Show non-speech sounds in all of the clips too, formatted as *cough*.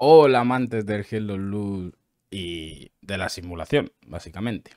Hola amantes del Hello Loot y de la simulación, básicamente.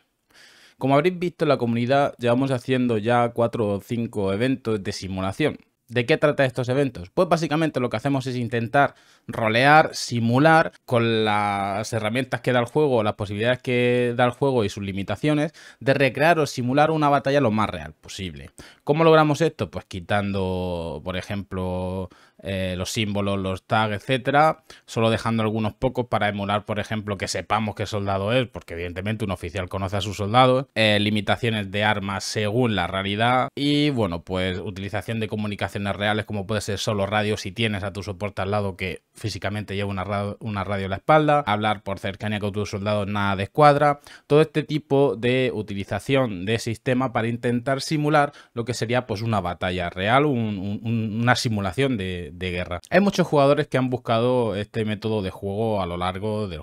Como habréis visto en la comunidad, llevamos haciendo ya cuatro o cinco eventos de simulación. ¿De qué trata estos eventos? Pues básicamente lo que hacemos es intentar rolear, simular con las herramientas que da el juego, las posibilidades que da el juego y sus limitaciones, de recrear o simular una batalla lo más real posible. ¿Cómo logramos esto? Pues quitando, por ejemplo, eh, los símbolos, los tags, etcétera, solo dejando algunos pocos para emular, por ejemplo, que sepamos qué soldado es, porque evidentemente un oficial conoce a sus soldados, eh, limitaciones de armas según la realidad y, bueno, pues utilización de comunicaciones reales como puede ser solo radio si tienes a tu soporte al lado que físicamente lleva una radio, a la espalda, hablar por cercanía con tus soldados, nada de escuadra, todo este tipo de utilización de sistema para intentar simular lo que sería pues una batalla real, una simulación de, de, guerra. Hay muchos jugadores que han buscado este método de juego a lo largo de,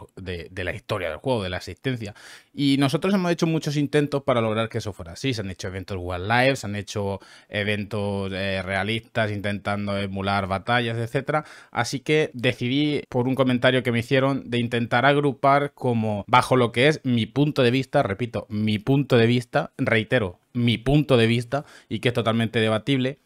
la historia del juego, de la existencia. Y nosotros hemos hecho muchos intentos para lograr que eso fuera así. Se han hecho eventos World se han hecho eventos eh, realistas intentando emular batallas, etc. Así que decidí, por un comentario que me hicieron, de intentar agrupar como bajo lo que es mi punto de vista, repito, mi punto de vista, reitero, mi punto de vista y que es totalmente debatible,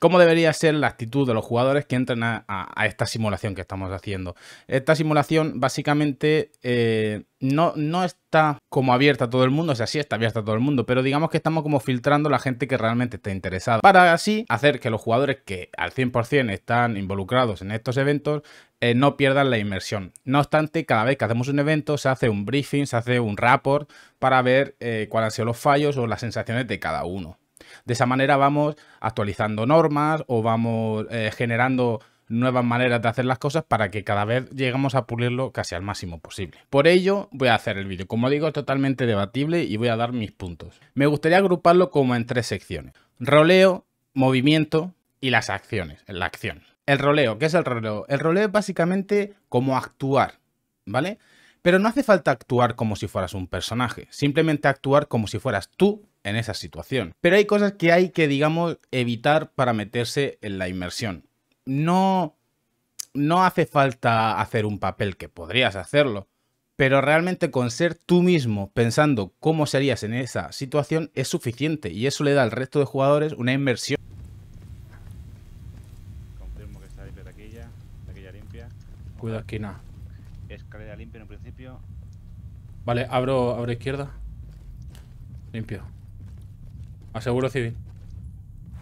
¿Cómo debería ser la actitud de los jugadores que entran a, esta simulación que estamos haciendo? Esta simulación básicamente eh, no, no está como abierta a todo el mundo, o sea, sí está abierta a todo el mundo, pero digamos que estamos como filtrando la gente que realmente está interesada, para así hacer que los jugadores que al 100% están involucrados en estos eventos eh, no pierdan la inmersión. No obstante, cada vez que hacemos un evento se hace un briefing, se hace un rapport para ver eh, cuáles han sido los fallos o las sensaciones de cada uno. De esa manera vamos actualizando normas o vamos eh, generando nuevas maneras de hacer las cosas para que cada vez lleguemos a pulirlo casi al máximo posible. Por ello voy a hacer el vídeo. Como digo, es totalmente debatible y voy a dar mis puntos. Me gustaría agruparlo como en tres secciones. Roleo, movimiento y las acciones, la acción. El roleo, ¿qué es el roleo? El roleo es básicamente como actuar, ¿vale? Pero no hace falta actuar como si fueras un personaje, simplemente actuar como si fueras tú en esa situación. Pero hay cosas que hay que, digamos, evitar para meterse en la inmersión. No, no hace falta hacer un papel, que podrías hacerlo, pero realmente con ser tú mismo pensando cómo serías en esa situación es suficiente y eso le da al resto de jugadores una inmersión. Confirmo que está limpia taquilla, taquilla limpia. Cuidado esquina. Escalera limpia en principio. Vale, abro, abro izquierda. Limpio. Aseguro, seguro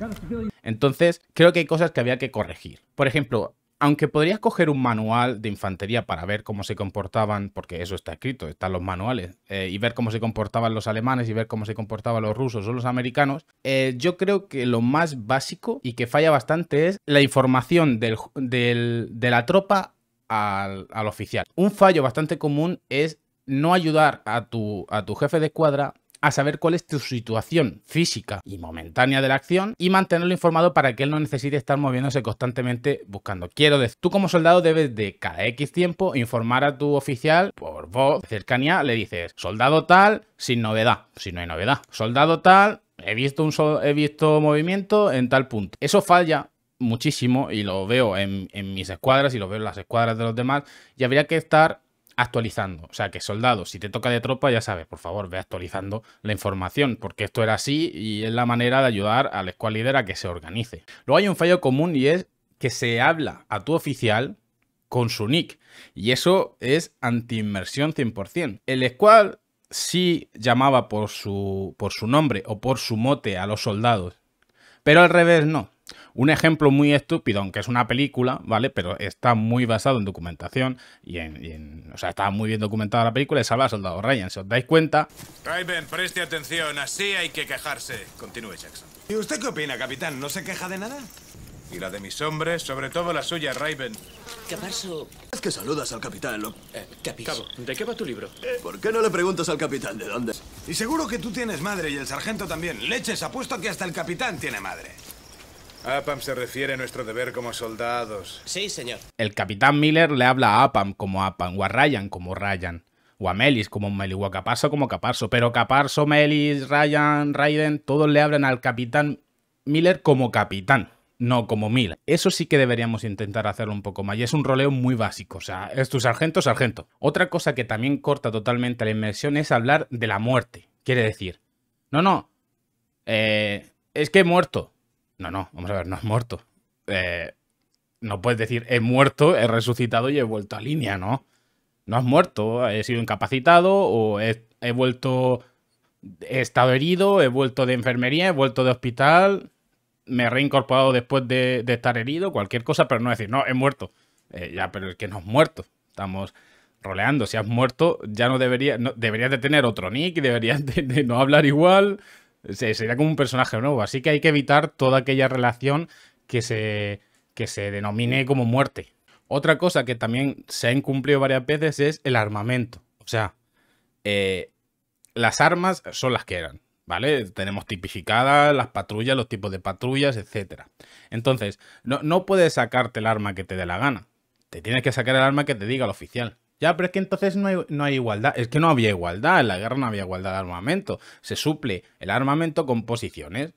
civil. Entonces, creo que hay cosas que había que corregir. Por ejemplo, aunque podrías coger un manual de infantería para ver cómo se comportaban, porque eso está escrito, están los manuales, eh, y ver cómo se comportaban los alemanes y ver cómo se comportaban los rusos o los americanos, eh, yo creo que lo más básico y que falla bastante es la información de la tropa al, oficial. Un fallo bastante común es no ayudar a tu, a tu jefe de escuadra a saber cuál es tu situación física y momentánea de la acción y mantenerlo informado para que él no necesite estar moviéndose constantemente buscando. Quiero decir, tú como soldado debes de cada X tiempo informar a tu oficial por voz, cercanía, le dices, soldado tal, sin novedad, si no hay novedad, soldado tal, he visto, un he visto movimiento en tal punto. Eso falla muchísimo y lo veo en, en mis escuadras y lo veo en las escuadras de los demás y habría que estar actualizando. O sea, que soldado, si te toca de tropa, ya sabes, por favor, ve actualizando la información, porque esto era así y es la manera de ayudar al squad líder a que se organice. Luego hay un fallo común y es que se habla a tu oficial con su nick. Y eso es anti-inmersión 100%. El squad sí llamaba por su, por su nombre o por su mote a los soldados, pero al revés no. Un ejemplo muy estúpido, aunque es una película, ¿vale? Pero está muy basado en documentación y en. o sea, está muy bien documentada la película y salva soldado Ryan. Si os dais cuenta. Raven, preste atención, así hay que quejarse. Continúe, Jackson. ¿Y usted qué opina, capitán? ¿No se queja de nada? Y la de mis hombres, sobre todo la suya, Raven. Caparso... Es que saludas al capitán, capis. Eh, Cabo, ¿de qué va tu libro? Eh, ¿Por qué no le preguntas al capitán de dónde? Y seguro que tú tienes madre y el sargento también. Leches, apuesto que hasta el capitán tiene madre. Apam se refiere a nuestro deber como soldados. Sí, señor. El capitán Miller le habla a Apam como Apam, o a Ryan como Ryan, o a Melis como Melis, o a Caparso como Caparso. Pero Caparso, Melis, Ryan, Raiden, todos le hablan al capitán Miller como capitán, no como Mil. Eso sí que deberíamos intentar hacerlo un poco más. Y es un roleo muy básico, o sea, es tu sargento, sargento. Otra cosa que también corta totalmente la inmersión es hablar de la muerte. Quiere decir, no, no, eh, es que he muerto. No, no, vamos a ver, no has muerto. Eh, no puedes decir he muerto, he resucitado y he vuelto a línea, ¿no? No has muerto, he sido incapacitado o he, vuelto, he estado herido, he vuelto de enfermería, he vuelto de hospital, me he reincorporado después de, estar herido, cualquier cosa, pero no decir, no, he muerto. Eh, ya, pero es que no has muerto, estamos roleando. Si has muerto, ya no deberías, deberías de tener otro nick, deberías de no hablar igual, Sería como un personaje nuevo. Así que hay que evitar toda aquella relación que se, que se denomine como muerte. Otra cosa que también se ha incumplido varias veces es el armamento. O sea, eh, las armas son las que eran, ¿vale? Tenemos tipificadas las patrullas, los tipos de patrullas, etc. Entonces, no, no puedes sacarte el arma que te dé la gana. Te tienes que sacar el arma que te diga el oficial. Ya, pero es que entonces no hay, no hay, igualdad. Es que no había igualdad. En la guerra no había igualdad de armamento. Se suple el armamento con posiciones.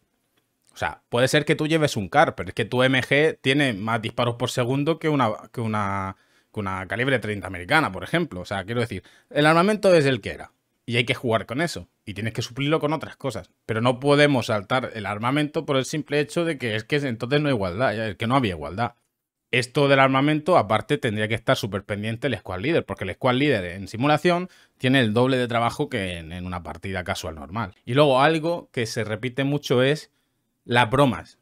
O sea, puede ser que tú lleves un CAR, pero es que tu MG tiene más disparos por segundo que una, que una, que una calibre 30 americana, por ejemplo. O sea, quiero decir, el armamento es el que era. Y hay que jugar con eso. Y tienes que suplirlo con otras cosas. Pero no podemos saltar el armamento por el simple hecho de que es que entonces no hay igualdad. Es que no había igualdad. Esto del armamento, aparte, tendría que estar súper pendiente el squad leader, porque el squad leader en simulación tiene el doble de trabajo que en, una partida casual normal. Y luego algo que se repite mucho es las bromas.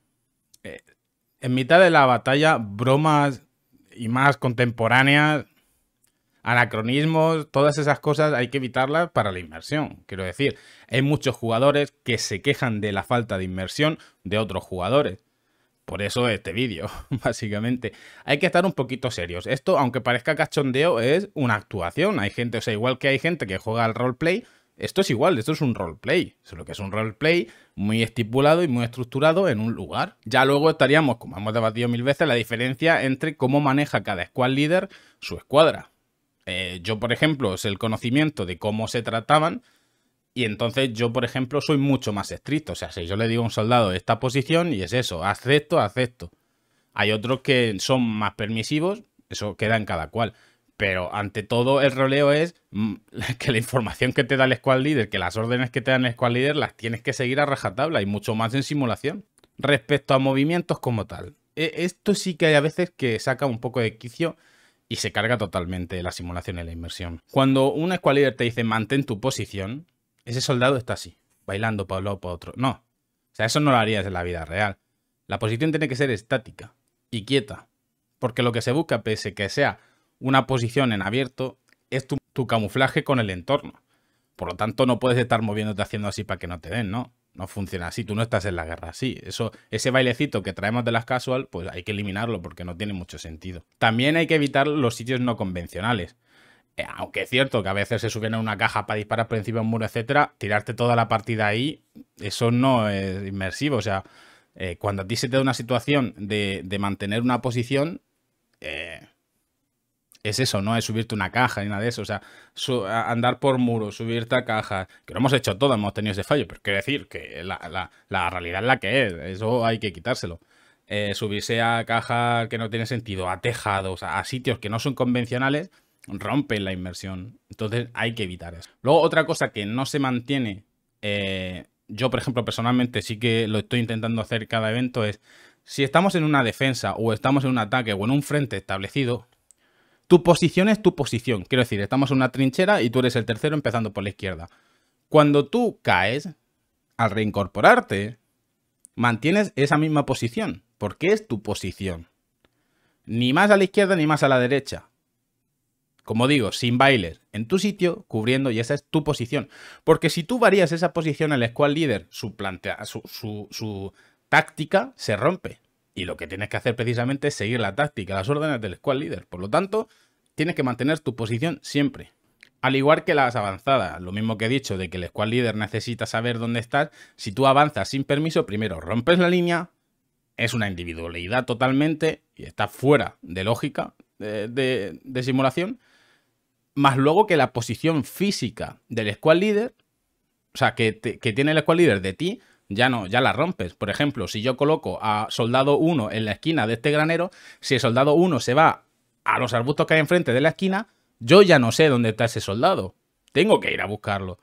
Eh, en mitad de la batalla, bromas y más contemporáneas, anacronismos, todas esas cosas hay que evitarlas para la inmersión. Quiero decir, hay muchos jugadores que se quejan de la falta de inmersión de otros jugadores. Por eso este vídeo, *laughs* básicamente. Hay que estar un poquito serios. Esto, aunque parezca cachondeo, es una actuación. Hay gente, o sea, igual que hay gente que juega al roleplay, esto es igual, esto es un roleplay. Solo es lo que es un roleplay muy estipulado y muy estructurado en un lugar. Ya luego estaríamos, como hemos debatido mil veces, la diferencia entre cómo maneja cada squad líder su escuadra. Eh, yo, por ejemplo, es el conocimiento de cómo se trataban y entonces yo, por ejemplo, soy mucho más estricto. O sea, si yo le digo a un soldado esta posición y es eso, acepto, acepto. Hay otros que son más permisivos, eso queda en cada cual. Pero ante todo el roleo es mm, *laughs* que la información que te da el squad leader, que las órdenes que te dan el squad leader las tienes que seguir a rajatabla y mucho más en simulación. Respecto a movimientos como tal. E, esto sí que hay a veces que saca un poco de quicio y se carga totalmente la simulación y la inmersión. Cuando un squad leader te dice mantén tu posición, ese soldado está así, bailando para un lado, para otro. No. O sea, eso no lo harías en la vida real. La posición tiene que ser estática y quieta. Porque lo que se busca, pese que sea una posición en abierto, es tu, camuflaje con el entorno. Por lo tanto, no puedes estar moviéndote haciendo así para que no te den, ¿no? No funciona así, tú no estás en la guerra así. Eso, ese bailecito que traemos de las casual, pues hay que eliminarlo porque no tiene mucho sentido. También hay que evitar los sitios no convencionales. Eh, aunque es cierto que a veces se suben a una caja para disparar por encima de un muro, etcétera, tirarte toda la partida ahí, eso no es inmersivo. O sea, eh, cuando a ti se te da una situación de, mantener una posición, eh, es eso, no es subirte una caja ni nada de eso. O sea, andar por muros, subirte a cajas, que lo hemos hecho todo, hemos tenido ese fallo, pero quiero decir que la, realidad es la que es, eso hay que quitárselo. subirse a caja que no tiene sentido, a tejados, a sitios que no son convencionales rompe la inmersión. Entonces hay que evitar eso. Luego, otra cosa que no se mantiene, eh, yo por ejemplo personalmente sí que lo estoy intentando hacer cada evento, es si estamos en una defensa o estamos en un ataque o en un frente establecido, tu posición es tu posición. Quiero decir, estamos en una trinchera y tú eres el tercero empezando por la izquierda. Cuando tú caes, al reincorporarte, mantienes esa misma posición, porque es tu posición. Ni más a la izquierda ni más a la derecha como digo, sin bailes, en tu sitio, cubriendo, y esa es tu posición. Porque si tú varías esa posición el squad leader, líder, su, plantea, su, táctica se rompe. Y lo que tienes que hacer precisamente es seguir la táctica, las órdenes del squad líder. Por lo tanto, tienes que mantener tu posición siempre. Al igual que las avanzadas, lo mismo que he dicho de que el squad líder necesita saber dónde estás, si tú avanzas sin permiso, primero rompes la línea, es una individualidad totalmente y está fuera de lógica eh, de simulación más luego que la posición física del squad leader, o sea, que, tiene el squad leader de ti, ya no, ya la rompes. Por ejemplo, si yo coloco a soldado 1 en la esquina de este granero, si el soldado 1 se va a los arbustos que hay enfrente de la esquina, yo ya no sé dónde está ese soldado. Tengo que ir a buscarlo.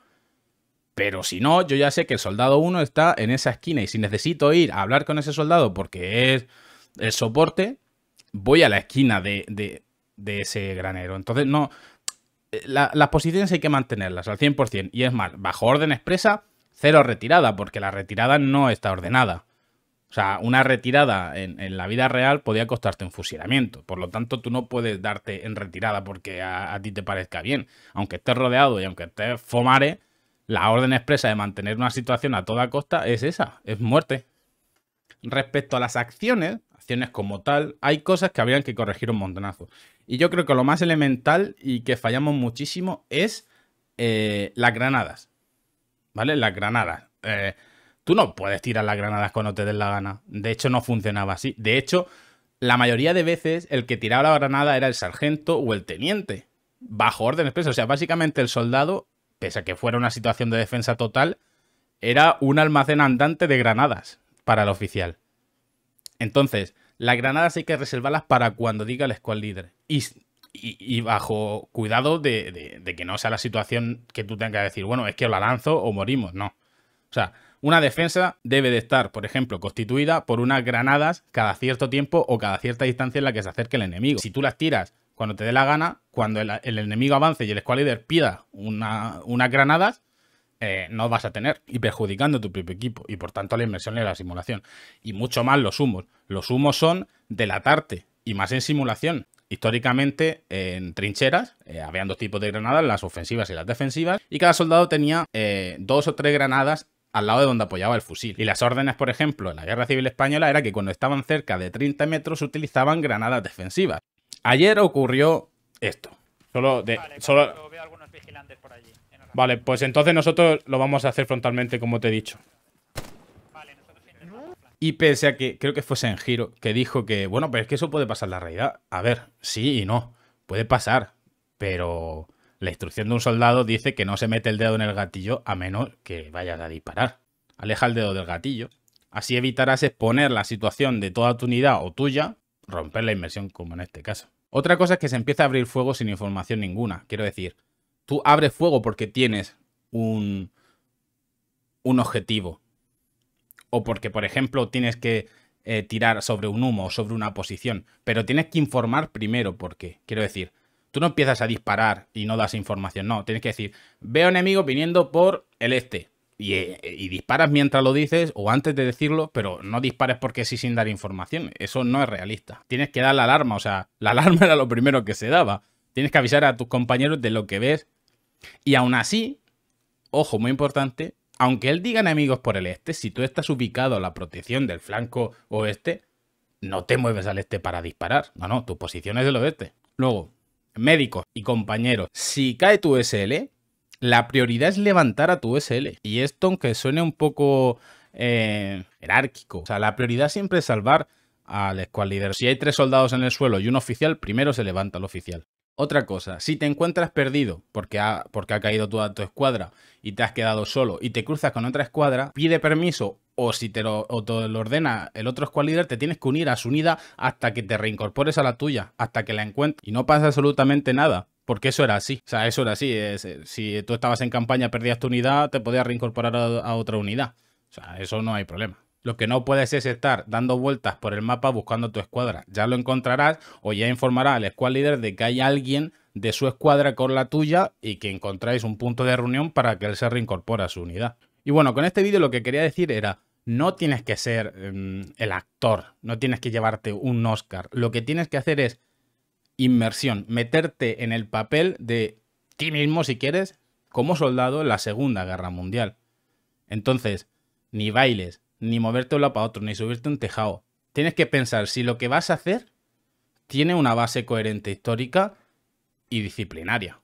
Pero si no, yo ya sé que el soldado 1 está en esa esquina y si necesito ir a hablar con ese soldado porque es el soporte, voy a la esquina de, de ese granero. Entonces no, la, las posiciones hay que mantenerlas al 100%. Y es más, bajo orden expresa, cero retirada, porque la retirada no está ordenada. O sea, una retirada en, la vida real podría costarte un fusilamiento. Por lo tanto, tú no puedes darte en retirada porque a, ti te parezca bien. Aunque estés rodeado y aunque estés fomare, la orden expresa de mantener una situación a toda costa es esa, es muerte. Respecto a las acciones, acciones como tal, hay cosas que habrían que corregir un montonazo. Y yo creo que lo más elemental y que fallamos muchísimo es eh, las granadas. ¿Vale? Las granadas. Eh, tú no puedes tirar las granadas cuando te den la gana. De hecho, no funcionaba así. De hecho, la mayoría de veces el que tiraba la granada era el sargento o el teniente. Bajo órdenes presas. O sea, básicamente el soldado, pese a que fuera una situación de defensa total, era un almacén andante de granadas para el oficial. Entonces, las granadas hay que reservarlas para cuando diga el squad líder. Y, bajo cuidado de, que no sea la situación que tú tengas que decir, bueno, es que la lanzo o morimos. No. O sea, una defensa debe de estar, por ejemplo, constituida por unas granadas cada cierto tiempo o cada cierta distancia en la que se acerque el enemigo. Si tú las tiras cuando te dé la gana, cuando el, enemigo avance y el squad leader pida una, unas granadas, eh, no vas a tener y perjudicando tu propio equipo y por tanto la inversión en la simulación. Y mucho más los humos. Los humos son tarde y más en simulación. Históricamente en trincheras había eh, habían dos tipos de granadas, las ofensivas y las defensivas, y cada soldado tenía eh, dos o tres granadas al lado de donde apoyaba el fusil. Y las órdenes, por ejemplo, en la Guerra Civil Española era que cuando estaban cerca de 30 metros utilizaban granadas defensivas. Ayer ocurrió esto. Solo de... solo... Veo algunos vigilantes por allí. Vale, pues entonces nosotros lo vamos a hacer frontalmente, como te he dicho. Y pensé que creo que fuese en giro, que dijo que, bueno, pero es que eso puede pasar la realidad. A ver, sí y no, puede pasar, pero la instrucción de un soldado dice que no se mete el dedo en el gatillo a menos que vayas a disparar. Aleja el dedo del gatillo. Así evitarás exponer la situación de toda tu unidad o tuya, romper la inmersión como en este caso. Otra cosa es que se empieza a abrir fuego sin información ninguna, quiero decir, tú abres fuego porque tienes un, un objetivo. O porque, por ejemplo, tienes que eh, tirar sobre un humo o sobre una posición. Pero tienes que informar primero porque, quiero decir, tú no empiezas a disparar y no das información. No, tienes que decir, veo enemigo viniendo por el este. Y, eh, y, disparas mientras lo dices o antes de decirlo, pero no dispares porque sí sin dar información. Eso no es realista. Tienes que dar la alarma, o sea, la *laughs* alarma era lo primero que se daba. Tienes que avisar a tus compañeros de lo que ves y aún así, ojo muy importante, aunque él diga enemigos por el este, si tú estás ubicado a la protección del flanco oeste, no te mueves al este para disparar. No, no, tu posición es del oeste. Luego, médicos y compañeros, si cae tu SL, la prioridad es levantar a tu SL. Y esto, aunque suene un poco eh, jerárquico, o sea, la prioridad siempre es salvar al squad leader. Si hay tres soldados en el suelo y un oficial, primero se levanta el oficial. Otra cosa, si te encuentras perdido porque ha, porque ha caído toda tu escuadra y te has quedado solo y te cruzas con otra escuadra, pide permiso o si te lo, lo ordena el otro squad leader, te tienes que unir a su unidad hasta que te reincorpores a la tuya, hasta que la encuentres. Y no pasa absolutamente nada. Porque eso era así. O sea, eso era así. Eh, si tú estabas en campaña, perdías tu unidad, te podías reincorporar a otra unidad. O sea, eso no hay problema. Lo que no puedes es estar dando vueltas por el mapa buscando tu escuadra. Ya lo encontrarás o ya informará al squad leader de que hay alguien de su escuadra con la tuya y que encontráis un punto de reunión para que él se reincorpore a su unidad. Y bueno, con este vídeo lo que quería decir era, no tienes que ser em, el actor, no tienes que llevarte un Oscar. Lo que tienes que hacer es inmersión, meterte en el papel de ti mismo, si quieres, como soldado en la Segunda Guerra Mundial. Entonces, ni bailes, ni moverte de un lado para otro, ni subirte un tejado. Tienes que pensar si lo que vas a hacer tiene una base coherente histórica y disciplinaria.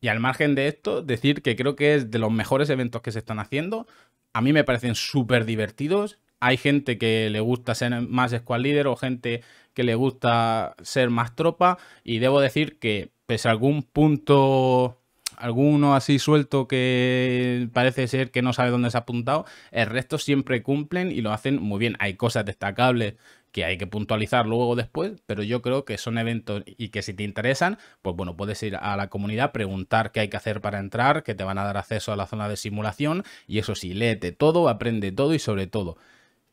Y al margen de esto, decir que creo que es de los mejores eventos que se están haciendo. A mí me parecen súper divertidos. Hay gente que le gusta ser más squad líder o gente que le gusta ser más tropa. Y debo decir que, pese a algún punto alguno así suelto que parece ser que no sabe dónde se ha apuntado, el resto siempre cumplen y lo hacen muy bien. Hay cosas destacables que hay que puntualizar luego después, pero yo creo que son eventos y que si te interesan, pues bueno, puedes ir a la comunidad, preguntar qué hay que hacer para entrar, que te van a dar acceso a la zona de simulación y eso sí, léete todo, aprende todo y sobre todo,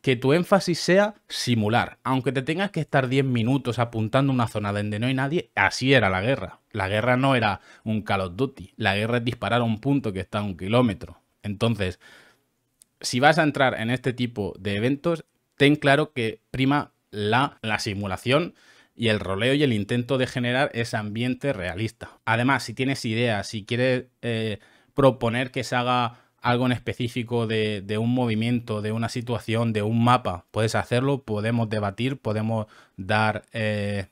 que tu énfasis sea simular, aunque te tengas que estar 10 minutos apuntando una zona donde no hay nadie, así era la guerra. La guerra no era un Call of Duty, la guerra es disparar a un punto que está a un kilómetro. Entonces, si vas a entrar en este tipo de eventos, ten claro que prima la, la simulación y el roleo y el intento de generar ese ambiente realista. Además, si tienes ideas, si quieres eh, proponer que se haga algo en específico de, un movimiento, de una situación, de un mapa, puedes hacerlo, podemos debatir, podemos dar eh,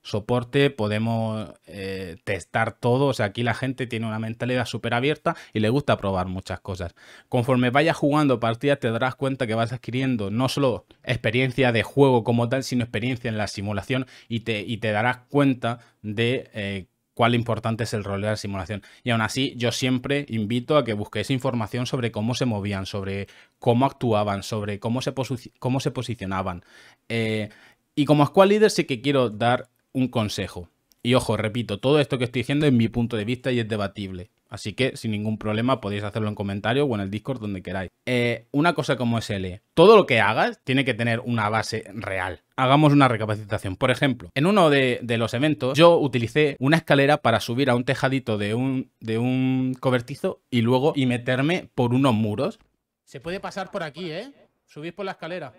soporte, podemos eh, testar todo. O sea, aquí la gente tiene una mentalidad súper abierta y le gusta probar muchas cosas. Conforme vayas jugando partidas te darás cuenta que vas adquiriendo no solo experiencia de juego como tal, sino experiencia en la simulación y te, darás cuenta de... que. Eh, cuál importante es el rol de la simulación. Y aún así, yo siempre invito a que busquéis información sobre cómo se movían, sobre cómo actuaban, sobre cómo se, cómo se posicionaban. Eh, y como Squad líder sí que quiero dar un consejo. Y ojo, repito, todo esto que estoy diciendo es mi punto de vista y es debatible. Así que sin ningún problema podéis hacerlo en comentarios o en el Discord donde queráis. Eh, una cosa como SL, todo lo que hagas tiene que tener una base real. Hagamos una recapacitación. Por ejemplo, en uno de, los eventos yo utilicé una escalera para subir a un tejadito de un, de un cobertizo y luego y meterme por unos muros. Se puede pasar por aquí, ¿eh? Subís por la escalera.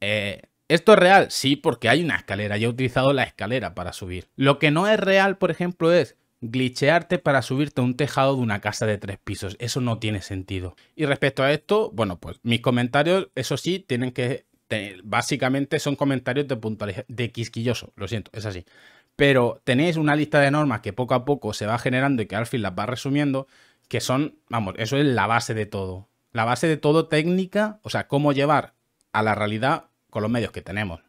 Eh, ¿Esto es real? Sí, porque hay una escalera. Yo he utilizado la escalera para subir. Lo que no es real, por ejemplo, es glitchearte para subirte a un tejado de una casa de tres pisos. Eso no tiene sentido. Y respecto a esto, bueno, pues mis comentarios, eso sí, tienen que... básicamente son comentarios de, puntualidad, de quisquilloso, lo siento, es así. Pero tenéis una lista de normas que poco a poco se va generando y que al fin las va resumiendo, que son, vamos, eso es la base de todo. La base de todo técnica, o sea, cómo llevar a la realidad con los medios que tenemos.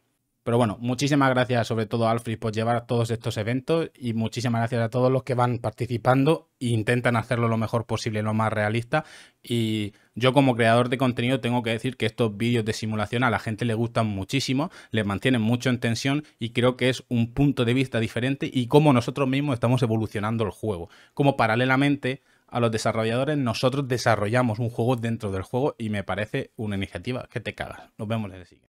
Pero bueno, muchísimas gracias sobre todo a Alfred por llevar todos estos eventos y muchísimas gracias a todos los que van participando e intentan hacerlo lo mejor posible, lo más realista. Y yo como creador de contenido tengo que decir que estos vídeos de simulación a la gente le gustan muchísimo, les mantienen mucho en tensión y creo que es un punto de vista diferente y cómo nosotros mismos estamos evolucionando el juego. Como paralelamente a los desarrolladores, nosotros desarrollamos un juego dentro del juego y me parece una iniciativa que te cagas. Nos vemos en el siguiente.